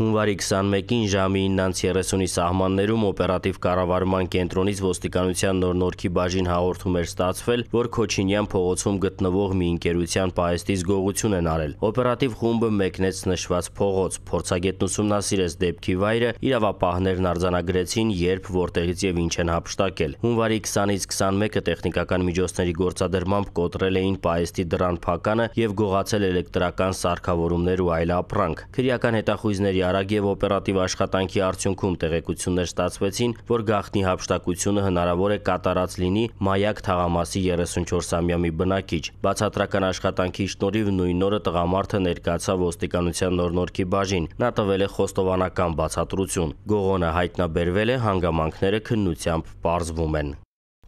Հունվարի 21-ին ժամի 9:30-ի սահմաններում օպերատիվ կառավարման կենտրոնից ոստիկանության նոր-նորքի բաժին հաղորդում էր ստացվել, որ Քոչինյան փողոցում գտնվող մի ընկերության պահեստից գողություն են արել։ Օպերատիվ խումբը մեկնեց նշված փողոց, փորձագետն ուսումնասիրեց դեպքի վայրը, իրավապահներն արձանագրեցին, երբ, որտեղից եւ ինչ են հափշտակել։ Հունվարի 20-ից 21-ը տեխնիկական միջոցների գործադրմամբ կոտրել էին պահեստի դռան փականը եւ գողացել էլեկտրական սարքավորումներ ու այլ ապրանք։ Քրեական հետախույզների արագ եւ օպերատիվ աշխատանքի արդյունքում տեղեկություններ ստացվեցին, որ գախնի հապշտակությունը հնարավոր է կատարած լինի Մայակ թաղամասի 34-ամյա մի բնակիչ։ Բացատրական աշխատանքի շնորհիվ նույն օրը տղամարդը ներկայացավ ոստիկանության նորնորքի բաժին։ Նա տվել է խոստովանական բացատրություն։ Գողոնը հայտնաբերվել է, հանգամանքները քննությամբ պարզվում են։